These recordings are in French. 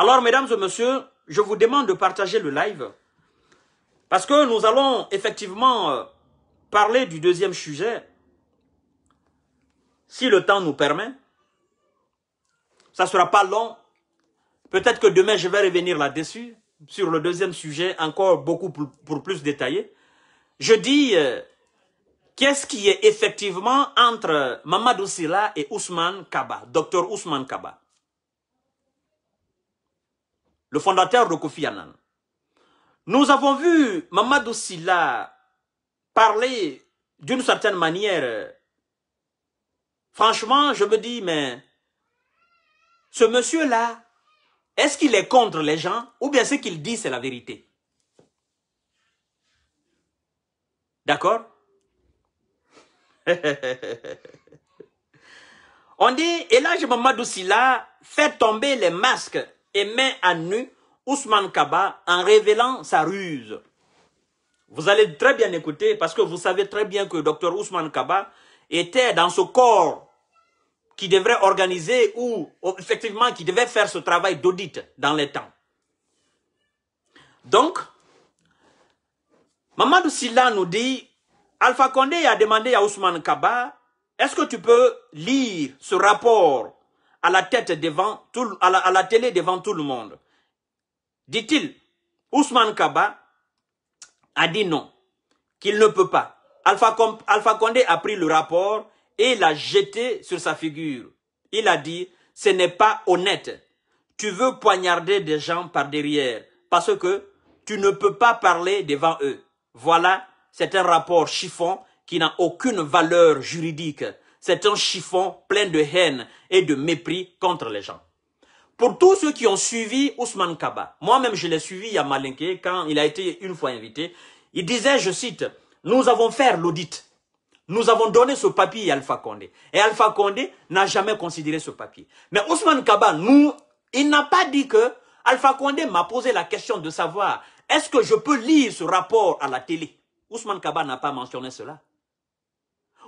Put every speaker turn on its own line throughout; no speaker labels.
Alors, mesdames et messieurs, je vous demande de partager le live parce que nous allons effectivement euh, parler du deuxième sujet, si le temps nous permet. Ça ne sera pas long. Peut-être que demain, je vais revenir là-dessus, sur le deuxième sujet, encore beaucoup pour, plus détaillé. Je dis, euh, qu'est-ce qui est effectivement entre Mamadou Silla et Ousmane Kaba, docteur Ousmane Kaba le fondateur de Kofi Annan. Nous avons vu Mamadou Sila parler d'une certaine manière. Franchement, je me dis, mais ce monsieur-là, est-ce qu'il est contre les gens ou bien ce qu'il dit, c'est la vérité D'accord On dit, et là, je Mamadou Silla fait tomber les masques et met à nu Ousmane Kaba en révélant sa ruse. Vous allez très bien écouter parce que vous savez très bien que docteur Ousmane Kaba était dans ce corps qui devrait organiser ou oh, effectivement qui devait faire ce travail d'audit dans les temps. Donc, Mamadou Silla nous dit, Alpha Condé a demandé à Ousmane Kaba, est-ce que tu peux lire ce rapport à la tête devant tout, à la, télé devant tout le monde. Dit-il, Ousmane Kaba a dit non, qu'il ne peut pas. Alpha, Alpha Condé a pris le rapport et l'a jeté sur sa figure. Il a dit, ce n'est pas honnête. Tu veux poignarder des gens par derrière parce que tu ne peux pas parler devant eux. Voilà, c'est un rapport chiffon qui n'a aucune valeur juridique c'est un chiffon plein de haine et de mépris contre les gens. Pour tous ceux qui ont suivi Ousmane Kaba, moi-même je l'ai suivi à Malinke quand il a été une fois invité, il disait, je cite, « Nous avons fait l'audit. Nous avons donné ce papier à Alpha Condé. Et Alpha Condé n'a jamais considéré ce papier. Mais Ousmane Kaba, nous, il n'a pas dit que Alpha Condé m'a posé la question de savoir est-ce que je peux lire ce rapport à la télé Ousmane Kaba n'a pas mentionné cela.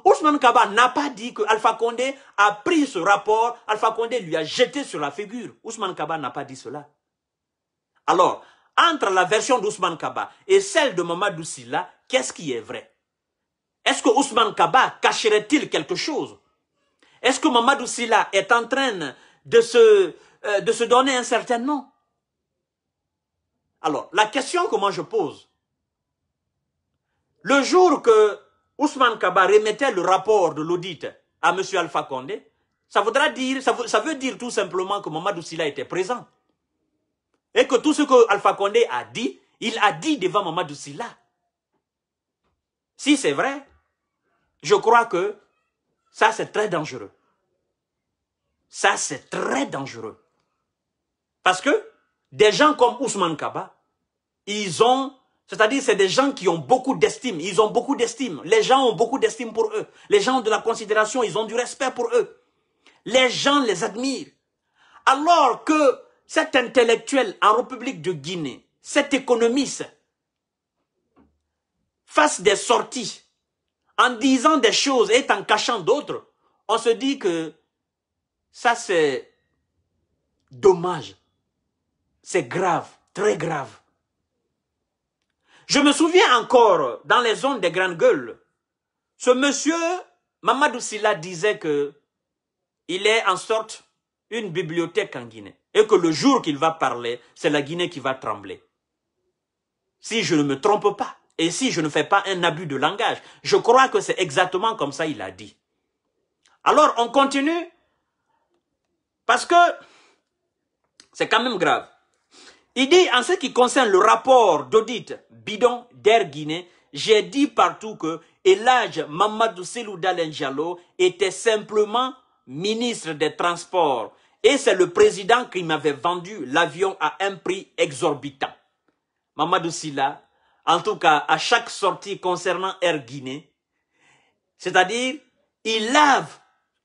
Ousmane Kaba n'a pas dit que Alpha Condé a pris ce rapport, Alpha Condé lui a jeté sur la figure. Ousmane Kaba n'a pas dit cela. Alors, entre la version d'Ousmane Kaba et celle de Mamadou Silla, qu'est-ce qui est vrai Est-ce que Ousmane Kaba cacherait-il quelque chose Est-ce que Mamadou Silla est en train de se, euh, de se donner un certain nom Alors, la question que moi je pose, le jour que Ousmane Kaba remettait le rapport de l'audit à M. Alpha Condé, ça, voudra dire, ça veut, dire tout simplement que Mamadou Silla était présent. Et que tout ce que Alpha Condé a dit, il a dit devant Mamadou Silla. Si c'est vrai, je crois que ça c'est très dangereux. Ça c'est très dangereux. Parce que des gens comme Ousmane Kaba, ils ont c'est-à-dire, c'est des gens qui ont beaucoup d'estime. Ils ont beaucoup d'estime. Les gens ont beaucoup d'estime pour eux. Les gens ont de la considération, ils ont du respect pour eux. Les gens les admirent. Alors que cet intellectuel en République de Guinée, cet économiste, fasse des sorties en disant des choses et en cachant d'autres, on se dit que ça c'est dommage. C'est grave, très grave. Je me souviens encore, dans les zones des grandes gueules, ce monsieur, Mamadou Silla, disait que il est en sorte une bibliothèque en Guinée et que le jour qu'il va parler, c'est la Guinée qui va trembler. Si je ne me trompe pas et si je ne fais pas un abus de langage, je crois que c'est exactement comme ça il a dit. Alors on continue parce que c'est quand même grave. Il dit, en ce qui concerne le rapport d'audit bidon d'Air Guinée, j'ai dit partout que Elage Mamadou Selou Dalenjalo était simplement ministre des Transports. Et c'est le président qui m'avait vendu l'avion à un prix exorbitant. Mamadou Silla, en tout cas, à chaque sortie concernant Air Guinée, c'est-à-dire, il lave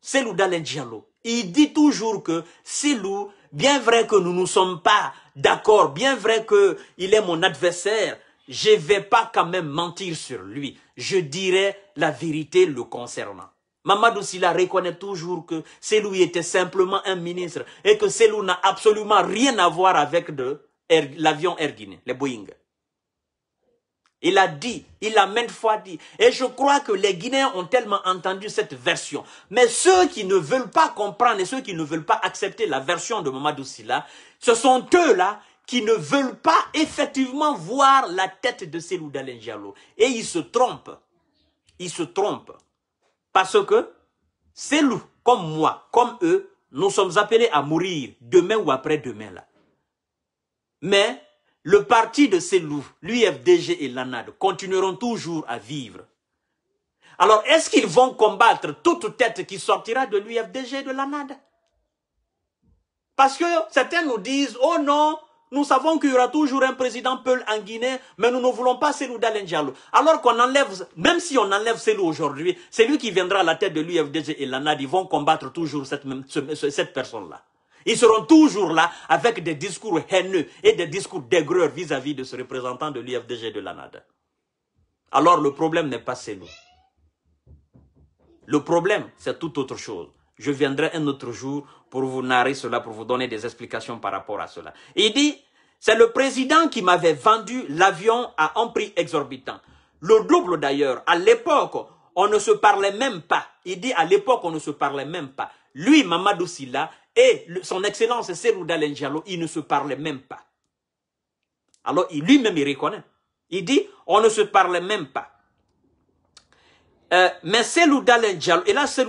Selou Dalenjalo. Il dit toujours que Selou Bien vrai que nous ne sommes pas d'accord, bien vrai que il est mon adversaire, je ne vais pas quand même mentir sur lui. Je dirai la vérité le concernant. Mamadou Sila reconnaît toujours que Selou était simplement un ministre et que lui n'a absolument rien à voir avec er, l'avion Air les Boeing. Il a dit, il a même fois dit. Et je crois que les Guinéens ont tellement entendu cette version. Mais ceux qui ne veulent pas comprendre et ceux qui ne veulent pas accepter la version de Mamadou Silla, ce sont eux-là qui ne veulent pas effectivement voir la tête de Selou Dalenjalo. Et ils se trompent. Ils se trompent. Parce que Selou, comme moi, comme eux, nous sommes appelés à mourir demain ou après-demain là. Mais le parti de ces loups, l'UFDG et l'ANAD, continueront toujours à vivre. Alors, est-ce qu'ils vont combattre toute tête qui sortira de l'UFDG et de l'ANAD Parce que certains nous disent, oh non, nous savons qu'il y aura toujours un président Peul en Guinée, mais nous ne voulons pas celui d'Alen Diallo. Alors qu'on enlève, même si on enlève loups aujourd'hui, c'est lui qui viendra à la tête de l'UFDG et l'ANAD, ils vont combattre toujours cette personne-là. Ils seront toujours là avec des discours haineux et des discours d'aigreur vis-à-vis de ce représentant de l'UFDG de l'ANADA. Alors le problème n'est pas nous... Le problème, c'est tout autre chose. Je viendrai un autre jour pour vous narrer cela, pour vous donner des explications par rapport à cela. Il dit, c'est le président qui m'avait vendu l'avion à un prix exorbitant. Le double d'ailleurs. À l'époque, on ne se parlait même pas. Il dit, à l'époque, on ne se parlait même pas. Lui, Mamadou Silla, et son excellence c'est Dalen il ne se parlait même pas. Alors lui-même, il reconnaît. Il dit, on ne se parlait même pas. Euh, mais c'est Dalen et là c'est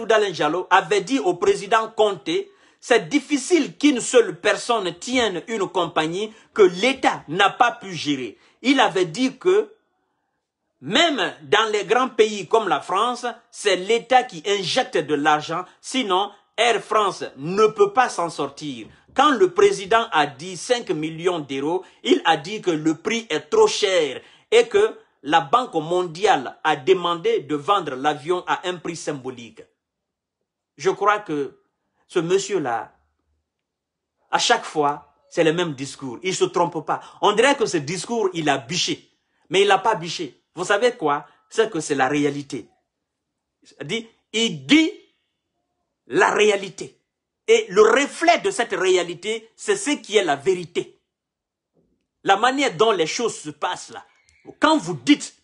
avait dit au président Comté, c'est difficile qu'une seule personne tienne une compagnie que l'État n'a pas pu gérer. Il avait dit que même dans les grands pays comme la France, c'est l'État qui injecte de l'argent, sinon Air France ne peut pas s'en sortir. Quand le président a dit 5 millions d'euros, il a dit que le prix est trop cher et que la Banque mondiale a demandé de vendre l'avion à un prix symbolique. Je crois que ce monsieur-là, à chaque fois, c'est le même discours. Il ne se trompe pas. On dirait que ce discours, il a bûché. Mais il n'a pas biché. Vous savez quoi C'est que c'est la réalité. dit, il dit la réalité. Et le reflet de cette réalité, c'est ce qui est la vérité. La manière dont les choses se passent là. Quand vous dites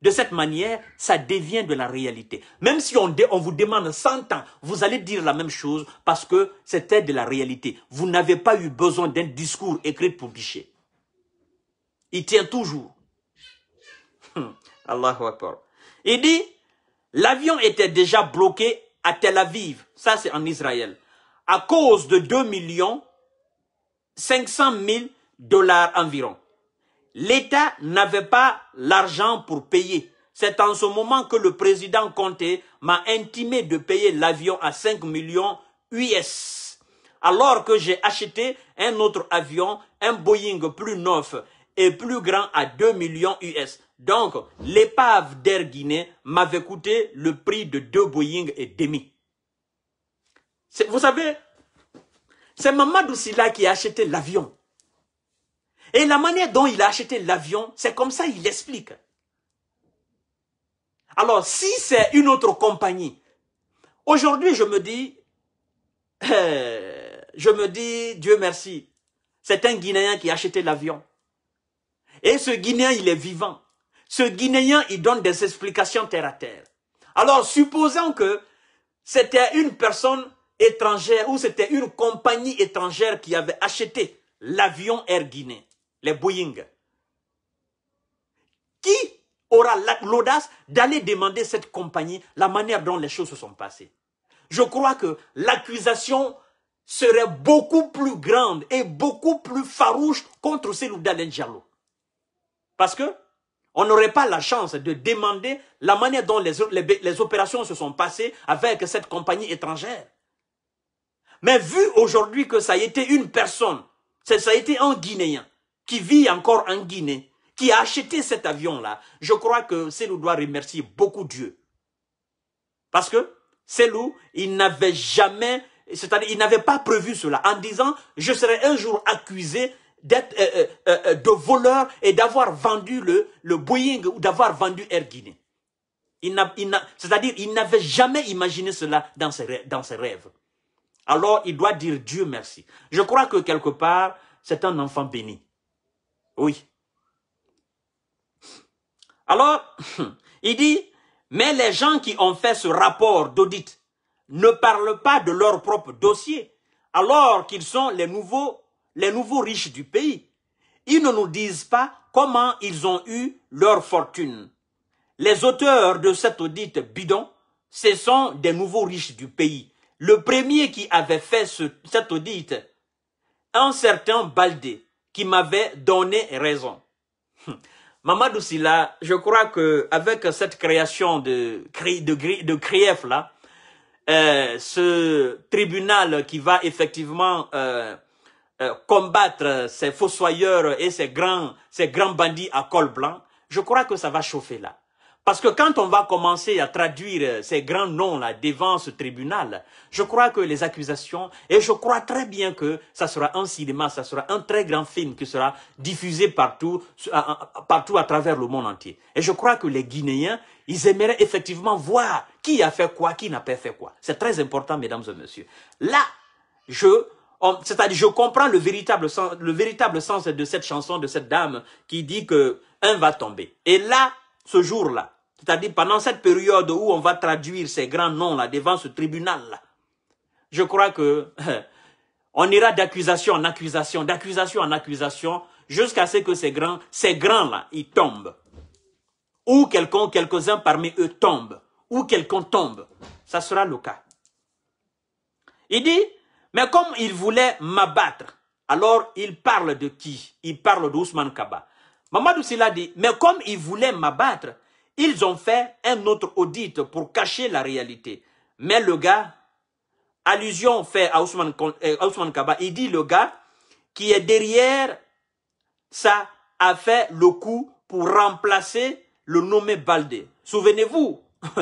de cette manière, ça devient de la réalité. Même si on, on vous demande 100 ans, vous allez dire la même chose parce que c'était de la réalité. Vous n'avez pas eu besoin d'un discours écrit pour bicher. Il tient toujours. Allahu Akbar. Il dit, l'avion était déjà bloqué à Tel Aviv, ça c'est en Israël, à cause de 2 millions 500 000 dollars environ. L'État n'avait pas l'argent pour payer. C'est en ce moment que le président Conte m'a intimé de payer l'avion à 5 millions US. Alors que j'ai acheté un autre avion, un Boeing plus neuf et plus grand à 2 millions US. Donc, l'épave d'Air Guinée m'avait coûté le prix de deux Boeing et demi. Vous savez, c'est Mamadou Silla qui a acheté l'avion. Et la manière dont il a acheté l'avion, c'est comme ça il explique. Alors, si c'est une autre compagnie, aujourd'hui, je me dis, je me dis, Dieu merci, c'est un Guinéen qui a acheté l'avion. Et ce Guinéen, il est vivant. Ce Guinéen, il donne des explications terre à terre. Alors, supposons que c'était une personne étrangère ou c'était une compagnie étrangère qui avait acheté l'avion Air Guinée, les Boeing. Qui aura l'audace d'aller demander à cette compagnie la manière dont les choses se sont passées Je crois que l'accusation serait beaucoup plus grande et beaucoup plus farouche contre Selouda Diallo. Parce que on n'aurait pas la chance de demander la manière dont les, opérations se sont passées avec cette compagnie étrangère. Mais vu aujourd'hui que ça a été une personne, ça a été un Guinéen qui vit encore en Guinée, qui a acheté cet avion-là, je crois que Selou doit remercier beaucoup Dieu. Parce que Selou, il n'avait jamais, c'est-à-dire il n'avait pas prévu cela en disant « je serai un jour accusé d'être euh, euh, euh, de voleur et d'avoir vendu le, le Boeing ou d'avoir vendu Air Guinée. C'est-à-dire, il n'avait jamais imaginé cela dans dans ses rêves. Alors, il doit dire Dieu merci. Je crois que quelque part, c'est un enfant béni. Oui. Alors, il dit, mais les gens qui ont fait ce rapport d'audit ne parlent pas de leur propre dossier, alors qu'ils sont les nouveaux les nouveaux riches du pays, ils ne nous disent pas comment ils ont eu leur fortune. Les auteurs de cette audite bidon, ce sont des nouveaux riches du pays. Le premier qui avait fait cette audite, un certain Baldé, qui m'avait donné raison. Hum. Mamadou Silla, je crois que avec cette création de, de, de là, euh, ce tribunal qui va effectivement euh, euh, combattre ces fossoyeurs et ces grands, ces grands bandits à col blanc, je crois que ça va chauffer là. Parce que quand on va commencer à traduire euh, ces grands noms-là devant ce tribunal, je crois que les accusations, et je crois très bien que ça sera un cinéma, ça sera un très grand film qui sera diffusé partout, partout à travers le monde entier. Et je crois que les Guinéens, ils aimeraient effectivement voir qui a fait quoi, qui n'a pas fait quoi. C'est très important, mesdames et messieurs. Là, je c'est-à-dire, je comprends le véritable, sens, le véritable sens de cette chanson, de cette dame qui dit que un va tomber. Et là, ce jour-là, c'est-à-dire pendant cette période où on va traduire ces grands noms-là devant ce tribunal-là, je crois que on ira d'accusation en accusation, d'accusation en accusation, jusqu'à ce que ces grands, ces grands-là, ils tombent. Ou quelqu'un, quelques-uns parmi eux tombent. Ou quelqu'un tombe. Ça sera le cas. Il dit, mais comme il voulait m'abattre, alors il parle de qui Il parle d'Ousmane Kaba. Mamadou Sila dit, mais comme il voulait m'abattre, ils ont fait un autre audit pour cacher la réalité. Mais le gars, allusion faite euh, à Ousmane, Kaba, il dit le gars qui est derrière ça a fait le coup pour remplacer le nommé Baldé. Souvenez-vous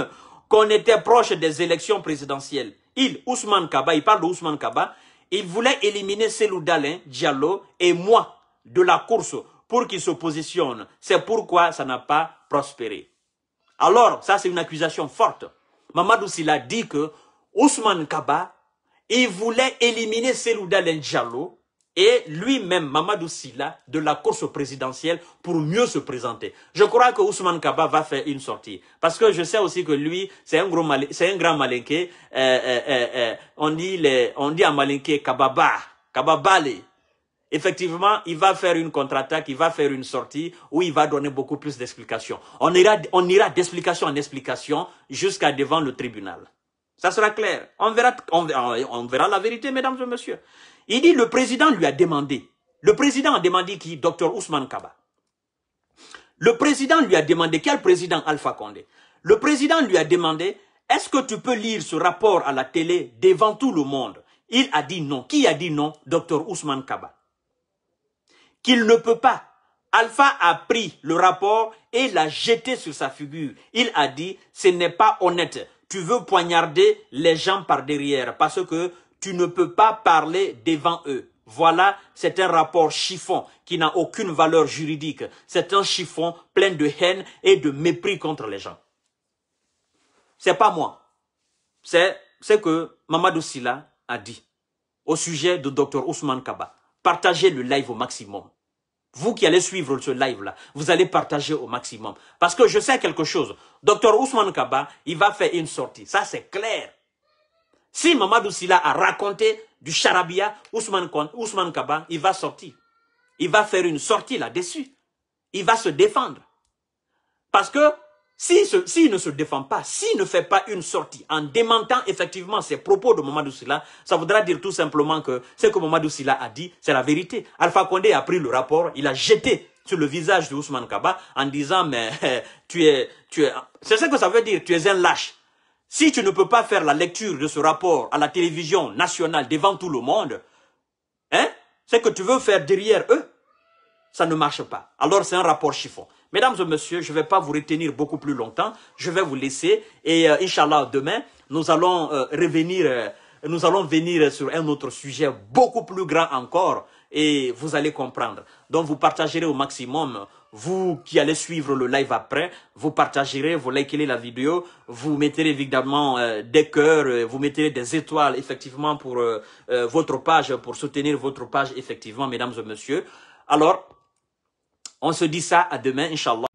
qu'on était proche des élections présidentielles il, Ousmane Kaba, il parle d'Ousmane Kaba, il voulait éliminer Selou Dalin, Diallo et moi de la course pour qu'il se positionne. C'est pourquoi ça n'a pas prospéré. Alors, ça c'est une accusation forte. Mamadou Sila dit que Ousmane Kaba, il voulait éliminer Selou Dalin, Diallo et lui-même, Mamadou Silla, de la course présidentielle pour mieux se présenter. Je crois que Ousmane Kaba va faire une sortie. Parce que je sais aussi que lui, c'est un, grand malinqué. Euh, euh, euh, on, dit on à malinqué Kababa, Kababale. Effectivement, il va faire une contre-attaque, il va faire une sortie où il va donner beaucoup plus d'explications. On ira, on d'explication en explication jusqu'à devant le tribunal. Ça sera clair. on verra la vérité, mesdames et messieurs. Il dit, le président lui a demandé. Le président a demandé qui Docteur Ousmane Kaba. Le président lui a demandé, quel président Alpha Condé Le président lui a demandé, est-ce que tu peux lire ce rapport à la télé devant tout le monde Il a dit non. Qui a dit non Docteur Ousmane Kaba. Qu'il ne peut pas. Alpha a pris le rapport et l'a jeté sur sa figure. Il a dit, ce n'est pas honnête. Tu veux poignarder les gens par derrière parce que tu ne peux pas parler devant eux. Voilà, c'est un rapport chiffon qui n'a aucune valeur juridique. C'est un chiffon plein de haine et de mépris contre les gens. C'est pas moi. C'est ce que Mamadou Sila a dit au sujet de Dr Ousmane Kaba. Partagez le live au maximum. Vous qui allez suivre ce live-là, vous allez partager au maximum. Parce que je sais quelque chose. Dr Ousmane Kaba, il va faire une sortie. Ça, c'est clair. Si Mamadou Sila a raconté du charabia, Ousmane, Kaba, il va sortir. Il va faire une sortie là-dessus. Il va se défendre. Parce que s'il ne se défend pas, s'il ne fait pas une sortie en démentant effectivement ses propos de Mamadou Sila, ça voudra dire tout simplement que ce que Mamadou Sila a dit, c'est la vérité. Alpha Condé a pris le rapport, il a jeté sur le visage de Ousmane Kaba en disant mais tu es tu es c'est ce que ça veut dire, tu es un lâche. Si tu ne peux pas faire la lecture de ce rapport à la télévision nationale devant tout le monde, hein, ce que tu veux faire derrière eux, ça ne marche pas. Alors c'est un rapport chiffon. Mesdames et messieurs, je ne vais pas vous retenir beaucoup plus longtemps. Je vais vous laisser et euh, Inch'Allah, demain, nous allons euh, revenir, euh, nous allons venir sur un autre sujet beaucoup plus grand encore et vous allez comprendre. Donc vous partagerez au maximum. Vous qui allez suivre le live après, vous partagerez, vous likerez la vidéo, vous mettrez évidemment euh, des cœurs, euh, vous mettrez des étoiles effectivement pour euh, votre page, pour soutenir votre page effectivement, mesdames et messieurs. Alors, on se dit ça à demain, Inch'Allah.